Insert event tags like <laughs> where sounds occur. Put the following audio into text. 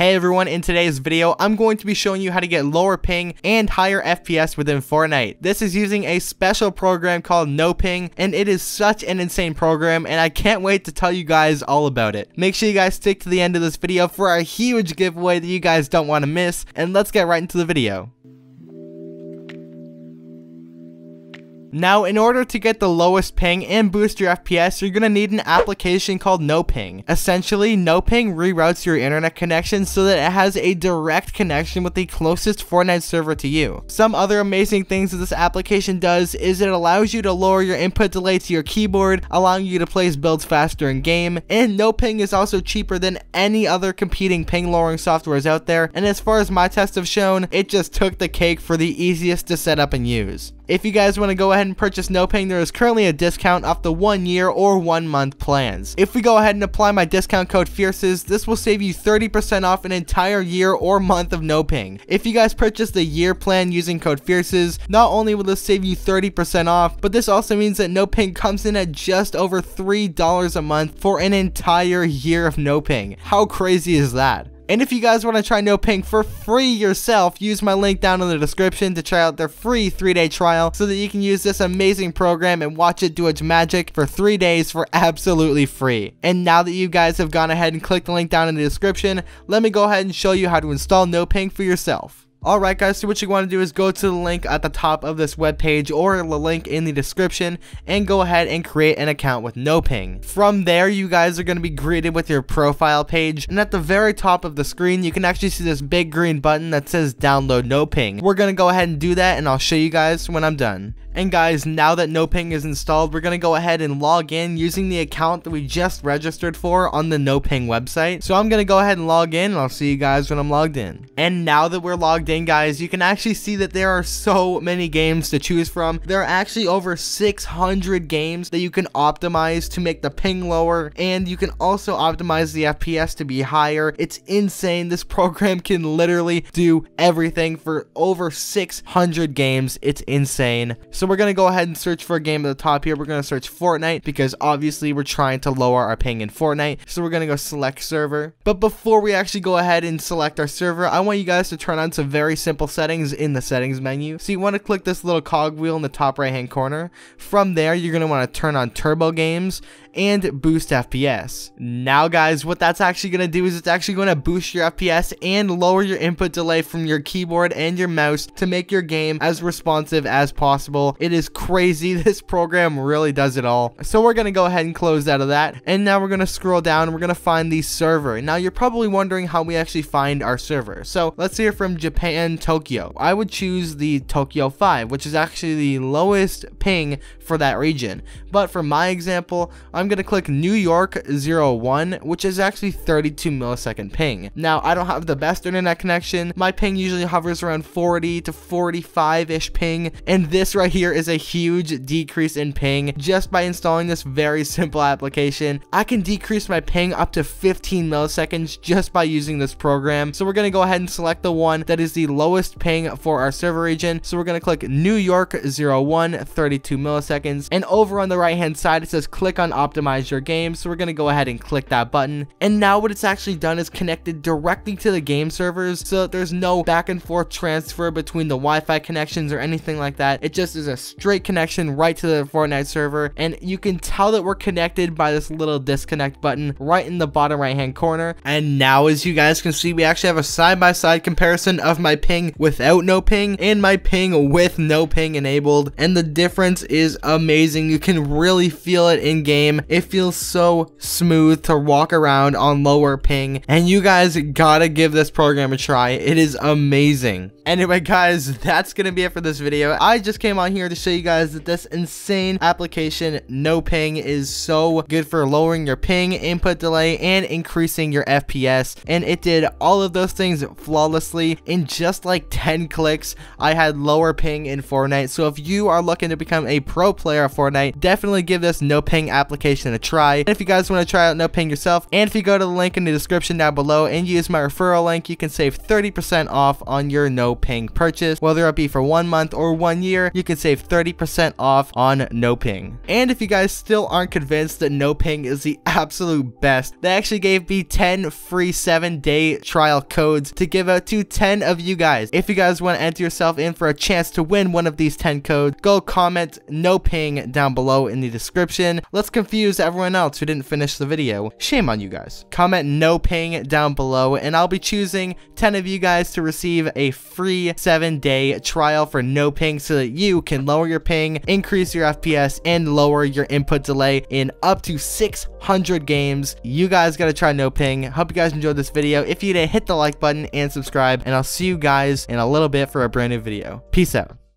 Hey everyone, in today's video, I'm going to be showing you how to get lower ping and higher FPS within Fortnite. This is using a special program called No Ping, and it is such an insane program, and I can't wait to tell you guys all about it. Make sure you guys stick to the end of this video for a huge giveaway that you guys don't want to miss, and let's get right into the video. Now, in order to get the lowest ping and boost your FPS, you're gonna need an application called NoPing. Essentially, NoPing reroutes your internet connection so that it has a direct connection with the closest Fortnite server to you. Some other amazing things that this application does is it allows you to lower your input delay to your keyboard, allowing you to place builds faster in game, and NoPing is also cheaper than any other competing ping lowering softwares out there, and as far as my tests have shown, it just took the cake for the easiest to set up and use. If you guys want to go ahead and purchase no paying, there is currently a discount off the one year or one month plans. If we go ahead and apply my discount code FIERCES, this will save you 30% off an entire year or month of no paying. If you guys purchase the year plan using code FIERCES, not only will this save you 30% off, but this also means that no paying comes in at just over $3 a month for an entire year of no paying. How crazy is that? And if you guys want to try No for free yourself, use my link down in the description to try out their free 3-day trial so that you can use this amazing program and watch it do its magic for 3 days for absolutely free. And now that you guys have gone ahead and clicked the link down in the description, let me go ahead and show you how to install No for yourself. Alright guys, so what you want to do is go to the link at the top of this webpage or the link in the description and go ahead and create an account with no ping. From there, you guys are going to be greeted with your profile page and at the very top of the screen, you can actually see this big green button that says download no ping. We're going to go ahead and do that and I'll show you guys when I'm done. And guys, now that no ping is installed, we're going to go ahead and log in using the account that we just registered for on the no ping website. So I'm going to go ahead and log in and I'll see you guys when I'm logged in. And now that we're logged thing, guys, you can actually see that there are so many games to choose from. There are actually over 600 games that you can optimize to make the ping lower, and you can also optimize the FPS to be higher. It's insane. This program <laughs> can literally do everything for over 600 games. It's insane. So we're going to go ahead and search for a game at the top here. We're going to search Fortnite because obviously we're trying to lower our ping in Fortnite. So we're going to go select server. But before we actually go ahead and select our server, I want you guys to turn on some very very simple settings in the settings menu. So you want to click this little cogwheel in the top right hand corner. From there, you're going to want to turn on turbo games and boost FPS. Now guys, what that's actually going to do is it's actually going to boost your FPS and lower your input delay from your keyboard and your mouse to make your game as responsive as possible. It is crazy. <laughs> This program really does it all. So we're going to go ahead and close out of that. And now we're going to scroll down and we're going to find the server. Now you're probably wondering how we actually find our server. So let's hear from Japan and Tokyo. I would choose the Tokyo 5, which is actually the lowest ping for that region. But for my example, I'm going to click New York 01, which is actually 32 millisecond ping. Now, I don't have the best internet connection. My ping usually hovers around 40 to 45-ish ping, and this right here is a huge decrease in ping just by installing this very simple application. I can decrease my ping up to 15 milliseconds just by using this program. So we're going to go ahead and select the one that is the the lowest ping for our server region. So we're going to click New York 01, 32 milliseconds. And over on the right hand side, it says click on optimize your game. So we're going to go ahead and click that button. And now what it's actually done is connected directly to the game servers. So that there's no back and forth transfer between the Wi-Fi connections or anything like that. It just is a straight connection right to the Fortnite server. And you can tell that we're connected by this little disconnect button right in the bottom right hand corner. And now as you guys can see, we actually have a side-by-side -side comparison of my my ping without no ping and my ping with no ping enabled. And the difference is amazing. You can really feel it in game. It feels so smooth to walk around on lower ping. And you guys gotta give this program a try. It is amazing. Anyway, guys, that's gonna be it for this video. I just came on here to show you guys that this insane application, no ping, is so good for lowering your ping, input delay, and increasing your FPS. And it did all of those things flawlessly in just like 10 clicks. I had lower ping in Fortnite. So if you are looking to become a pro player of Fortnite, definitely give this no ping application a try. And if you guys want to try out no ping yourself, and if you go to the link in the description down below and use my referral link, you can save 30% off on your no ping purchase. Whether it be for one month or one year, you can save 30% off on no ping. And if you guys still aren't convinced that no ping is the <laughs> absolute best, they actually gave me 10 free 7 day trial codes to give out to 10 of you guys. If you guys want to enter yourself in for a chance to win one of these 10 codes, go comment no ping down below in the description. Let's confuse everyone else who didn't finish the video. Shame on you guys. Comment no ping down below and I'll be choosing 10 of you guys to receive a free 7 day trial for no ping so that you can lower your ping, increase your FPS, and lower your input delay in up to 600 games. You guys gotta try no ping. Hope you guys enjoyed this video. If you did, hit the like button and subscribe and I'll see you you guys in a little bit for a brand new video. Peace out.